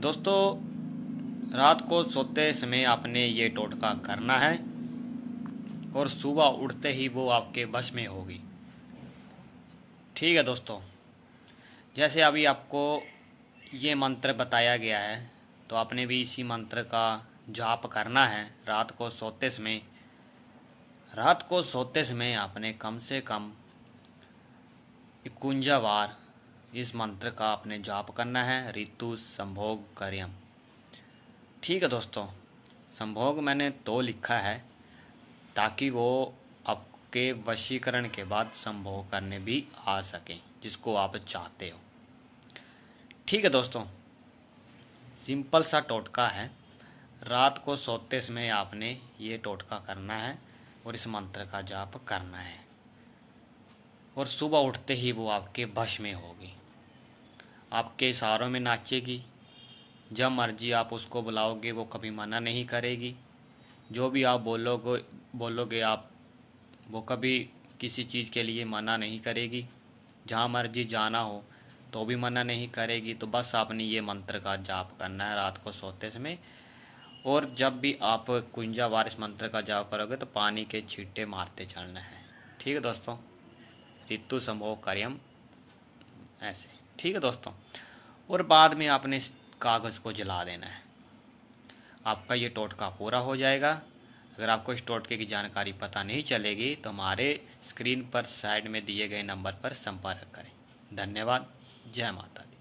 दोस्तों रात को सोते समय आपने ये टोटका करना है और सुबह उठते ही वो आपके बस में होगी ठीक है दोस्तों जैसे अभी आपको ये मंत्र बताया गया है तो आपने भी इसी मंत्र का जाप करना है रात को सोते समय रात को सोते समय आपने कम से कम इक्वंजा बार इस मंत्र का आपने जाप करना है ऋतु संभोग कर्यम ठीक है दोस्तों संभोग मैंने तो लिखा है ताकि वो आपके वशीकरण के बाद संभोग करने भी आ सकें जिसको आप चाहते हो ठीक है दोस्तों सिंपल सा टोटका है रात को सोते समय आपने ये टोटका करना है और इस मंत्र का जाप करना है और सुबह उठते ही वो आपके भश में होगी आपके इशारों में नाचेगी जब मर्जी आप उसको बुलाओगे वो कभी मना नहीं करेगी जो भी आप बोलोगे बोलोगे आप वो कभी किसी चीज़ के लिए मना नहीं करेगी जहाँ मर्जी जाना हो तो भी मना नहीं करेगी तो बस आपने ये मंत्र का जाप करना है रात को सोते समय और जब भी आप कुंजा वारिस मंत्र का जाप करोगे तो पानी के छींटे मारते चलना है ठीक है दोस्तों ऋतु संभोग कार्यम ऐसे ठीक है दोस्तों और बाद में आपने इस कागज़ को जला देना है आपका ये टोटका पूरा हो जाएगा अगर आपको इस टोटके की जानकारी पता नहीं चलेगी तो हमारे स्क्रीन पर साइड में दिए गए नंबर पर संपर्क करें धन्यवाद जय माता दी